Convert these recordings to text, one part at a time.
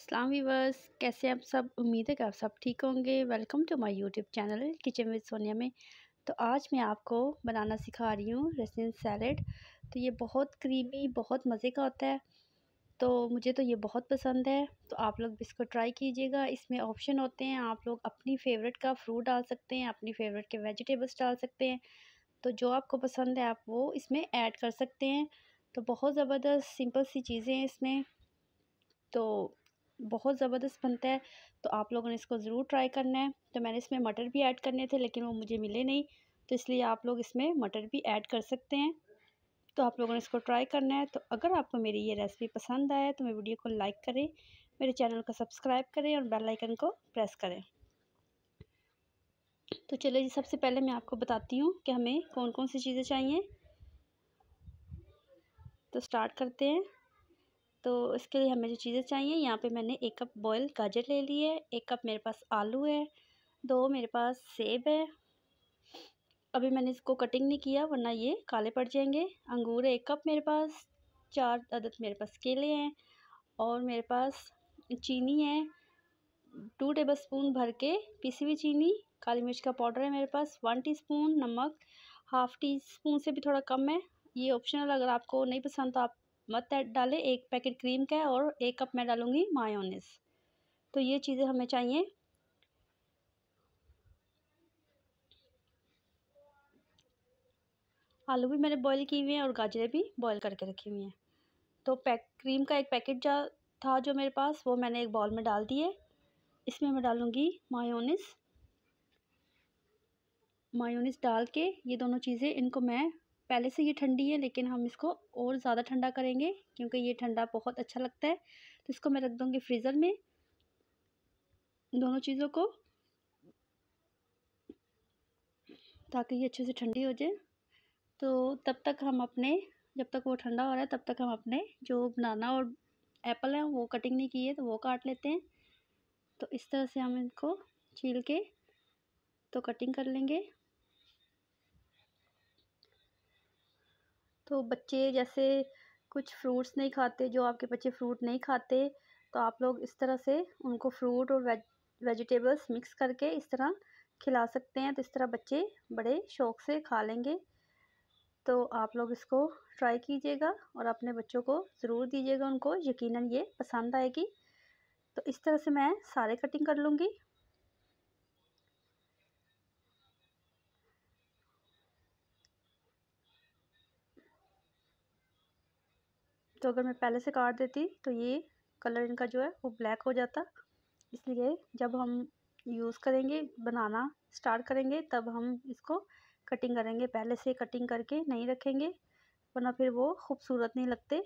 सलाम वीवर्स कैसे आप सब उम्मीद है कि आप सब ठीक होंगे welcome to my YouTube channel kitchen with Sonia में तो आज मैं आपको बनाना सिखा रही हूँ रसिन सैलड तो ये बहुत क्रीमी बहुत मज़े का होता है तो मुझे तो ये बहुत पसंद है तो आप लोग भी इसको ट्राई कीजिएगा इसमें ऑप्शन होते हैं आप लोग अपनी फेवरेट का फ्रूट डाल सकते हैं अपनी फेवरेट के वेजिटेबल्स डाल सकते हैं तो जो आपको पसंद है आप वो इसमें ऐड कर सकते हैं तो बहुत ज़बरदस्त सिंपल सी चीज़ें हैं इसमें तो बहुत ज़बरदस्त बनता है तो आप लोगों ने इसको ज़रूर ट्राई करना है तो मैंने इसमें मटर भी ऐड करने थे लेकिन वो मुझे मिले नहीं तो इसलिए आप लोग इसमें मटर भी ऐड कर सकते हैं तो आप लोगों ने इसको ट्राई करना है तो अगर आपको मेरी ये रेसिपी पसंद आए तो मेरे वीडियो को लाइक करें मेरे चैनल को सब्सक्राइब करें और बेल आइकन को प्रेस करें तो चलिए जी सबसे पहले मैं आपको बताती हूँ कि हमें कौन कौन सी चीज़ें चाहिए तो स्टार्ट करते हैं तो इसके लिए हमें जो चीज़ें चाहिए यहाँ पे मैंने एक कप बॉयल गाजर ले ली है एक कप मेरे पास आलू है दो मेरे पास सेब है अभी मैंने इसको कटिंग नहीं किया वरना ये काले पड़ जाएंगे अंगूर है एक कप मेरे पास चार अदद मेरे पास केले हैं और मेरे पास चीनी है टू टेबल स्पून भर के पीसी हुई चीनी काली मिर्च का पाउडर है मेरे पास वन टीस्पून नमक हाफ़ टी स्पून से भी थोड़ा कम है ये ऑप्शनल अगर आपको नहीं पसंद तो आप मत डालें एक पैकेट क्रीम का और एक कप मैं डालूँगी मायोनिस तो ये चीज़ें हमें चाहिए आलू भी मैंने बॉईल किए हुए हैं और गाजरें भी बॉईल करके रखी हुई हैं तो पैक क्रीम का एक पैकेट जा था जो मेरे पास वो मैंने एक बॉल में डाल दिए इसमें मैं डालूँगी मायोनिस मायोनिस डाल के ये दोनों चीज़ें इनको मैं पहले से ये ठंडी है लेकिन हम इसको और ज़्यादा ठंडा करेंगे क्योंकि ये ठंडा बहुत अच्छा लगता है तो इसको मैं रख दूँगी फ्रीज़र में दोनों चीज़ों को ताकि ये अच्छे से ठंडी हो जाए तो तब तक हम अपने जब तक वो ठंडा हो रहा है तब तक हम अपने जो बनाना और एप्पल है वो कटिंग नहीं की है तो वो काट लेते हैं तो इस तरह से हम इनको छील के तो कटिंग कर लेंगे तो बच्चे जैसे कुछ फ्रूट्स नहीं खाते जो आपके बच्चे फ्रूट नहीं खाते तो आप लोग इस तरह से उनको फ्रूट और वेज वेजिटेबल्स मिक्स करके इस तरह खिला सकते हैं तो इस तरह बच्चे बड़े शौक़ से खा लेंगे तो आप लोग इसको ट्राई कीजिएगा और अपने बच्चों को ज़रूर दीजिएगा उनको यकीनन ये पसंद आएगी तो इस तरह से मैं सारे कटिंग कर लूँगी तो अगर मैं पहले से काट देती तो ये कलर इनका जो है वो ब्लैक हो जाता इसलिए जब हम यूज़ करेंगे बनाना स्टार्ट करेंगे तब हम इसको कटिंग करेंगे पहले से कटिंग करके नहीं रखेंगे वरना फिर वो खूबसूरत नहीं लगते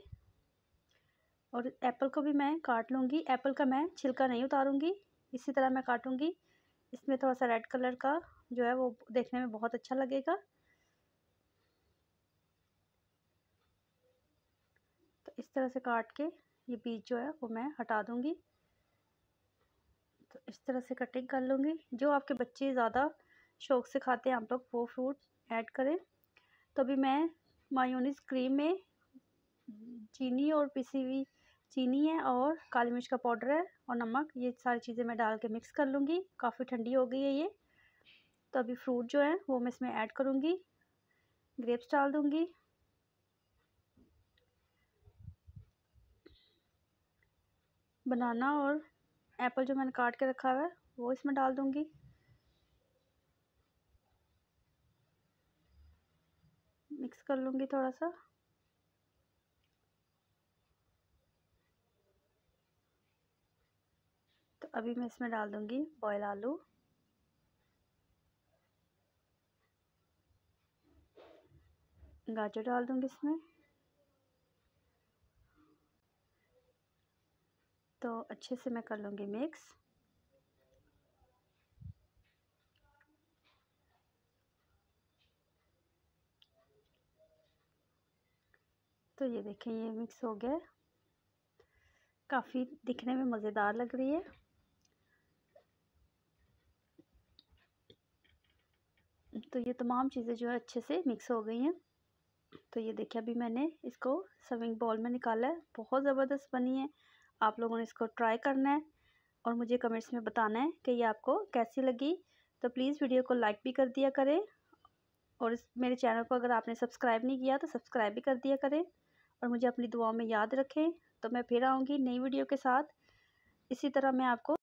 और एप्पल को भी मैं काट लूँगी एप्पल का मैं छिलका नहीं उतारूँगी इसी तरह मैं काटूँगी इसमें थोड़ा सा रेड कलर का जो है वो देखने में बहुत अच्छा लगेगा इस तरह से काट के ये बीज जो है वो मैं हटा दूँगी तो इस तरह से कटिंग कर लूँगी जो आपके बच्चे ज़्यादा शौक से खाते हैं आप लोग वो फ्रूट ऐड करें तो अभी मैं मायूनिस क्रीम में चीनी और पिसी हुई चीनी है और काली मिर्च का पाउडर है और नमक ये सारी चीज़ें मैं डाल के मिक्स कर लूँगी काफ़ी ठंडी हो गई है ये तो अभी फ्रूट जो है वो मैं इसमें ऐड करूँगी ग्रेप्स डाल दूँगी बनाना और एप्पल जो मैंने काट के रखा हुआ है वो इसमें डाल दूंगी मिक्स कर लूँगी थोड़ा सा तो अभी मैं इसमें डाल दूंगी बॉयल आलू गाजर डाल दूंगी इसमें तो अच्छे से मैं कर लूँगी मिक्स तो ये देखें ये मिक्स हो गया काफ़ी दिखने में मज़ेदार लग रही है तो ये तमाम चीज़ें जो है अच्छे से मिक्स हो गई हैं तो ये देखिए अभी मैंने इसको सर्विंग बॉल में निकाला है बहुत ज़बरदस्त बनी है आप लोगों ने इसको ट्राई करना है और मुझे कमेंट्स में बताना है कि ये आपको कैसी लगी तो प्लीज़ वीडियो को लाइक भी कर दिया करें और इस मेरे चैनल को अगर आपने सब्सक्राइब नहीं किया तो सब्सक्राइब भी कर दिया करें और मुझे अपनी दुआओं में याद रखें तो मैं फिर आऊँगी नई वीडियो के साथ इसी तरह मैं आपको